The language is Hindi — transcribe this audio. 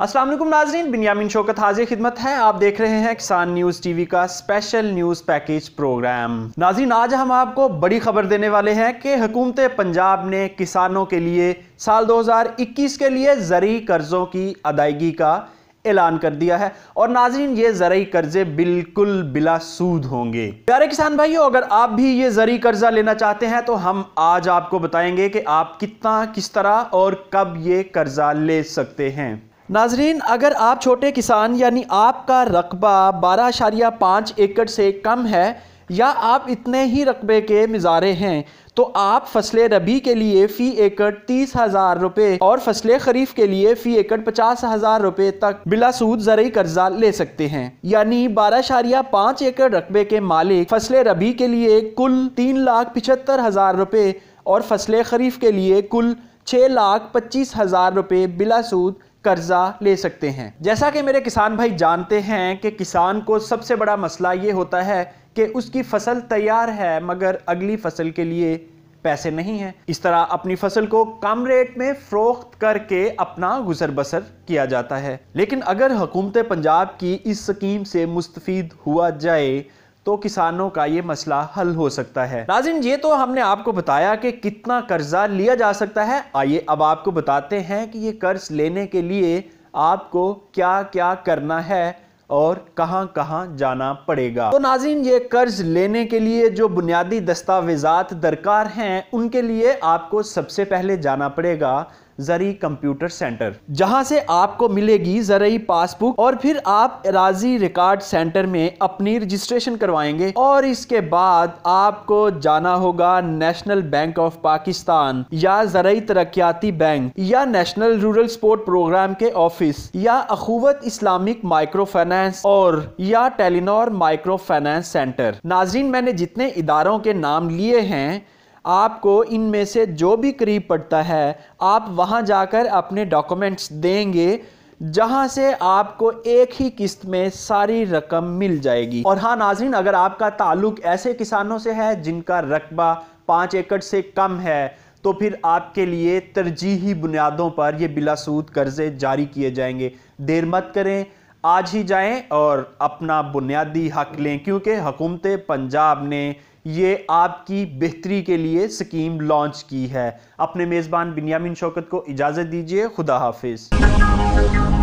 असलम नाजरीन बिनियामिन शौकत हाजिर खिदमत है आप देख रहे हैं किसान न्यूज़ टीवी का स्पेशल न्यूज़ पैकेज प्रोग्राम नाजरीन आज हम आपको बड़ी खबर देने वाले हैं कि हुकूमत पंजाब ने किसानों के लिए साल 2021 के लिए जरिए कर्ज़ों की अदायगी का ऐलान कर दिया है और नाजरीन ये जरिए कर्जे बिल्कुल बिला सूद होंगे प्यारे किसान भाइयों अगर आप भी ये जरिए कर्जा लेना चाहते हैं तो हम आज आपको बताएंगे कि आप कितना किस तरह और कब ये कर्जा ले सकते हैं नाजरीन अगर आप छोटे किसान यानी आपका रकबा बारह अशारिया पाँच एकड़ से कम है या आप इतने ही रकबे के मज़ारे हैं तो आप फसल रबी के लिए फ़ी एकड़ तीस हज़ार रुपये और फ़सल खरीफ के लिए फ़ी एकड़ पचास हज़ार रुपये तक बिला सूद जरिए कर्जा ले सकते हैं यानी बारह शारिया पाँच एकड़ रकबे के मालिक फ़सल रबी के लिए कुल तीन लाख पिछहत्तर हज़ार रुपये और फसल खरीफ के लिए कुल छः लाख पच्चीस हज़ार रुपये बिला सूद कर्जा ले सकते हैं जैसा कि मेरे किसान भाई जानते हैं कि किसान को सबसे बड़ा मसला ये होता है कि उसकी फसल तैयार है मगर अगली फसल के लिए पैसे नहीं है इस तरह अपनी फसल को कम रेट में फ़रोख्त करके अपना गुजर बसर किया जाता है लेकिन अगर हुकूमत पंजाब की इस स्कीम से मुस्तफ़ हुआ जाए तो किसानों का ये मसला हल हो सकता है नाजिन ये तो हमने आपको बताया कि कितना कर्जा लिया जा सकता है आइए अब आपको बताते हैं कि ये कर्ज लेने के लिए आपको क्या क्या करना है और कहां कहां जाना पड़ेगा तो नाजिन ये कर्ज लेने के लिए जो बुनियादी दस्तावेजात दरकार हैं उनके लिए आपको सबसे पहले जाना पड़ेगा जरी कंप्यूटर सेंटर जहां से आपको मिलेगी ज़रिए पासबुक और फिर आप राजी रिकॉर्ड सेंटर में अपनी रजिस्ट्रेशन करवाएंगे और इसके बाद आपको जाना होगा नेशनल बैंक ऑफ पाकिस्तान या ज़रिए तरक्याती बैंक या नेशनल रूरल स्पोर्ट प्रोग्राम के ऑफिस या अखूवत इस्लामिक माइक्रो फाइनेंस और या टेलीनोर माइक्रो फाइनेंस सेंटर नाजरीन मैंने जितने इदारों के नाम लिए हैं आपको इनमें से जो भी करीब पड़ता है आप वहाँ जाकर अपने डॉक्यूमेंट्स देंगे जहां से आपको एक ही किस्त में सारी रकम मिल जाएगी और हाँ नाजरीन अगर आपका ताल्लुक ऐसे किसानों से है जिनका रकबा पाँच एकड़ से कम है तो फिर आपके लिए तरजीही बुनियादों पर ये बिलासूद कर्ज़े जारी किए जाएंगे देर मत करें आज ही जाएं और अपना बुनियादी हक लें क्योंकि हुकूमत पंजाब ने ये आपकी बेहतरी के लिए स्कीम लॉन्च की है अपने मेज़बान बिनियामिन शौकत को इजाज़त दीजिए खुदा हाफिज़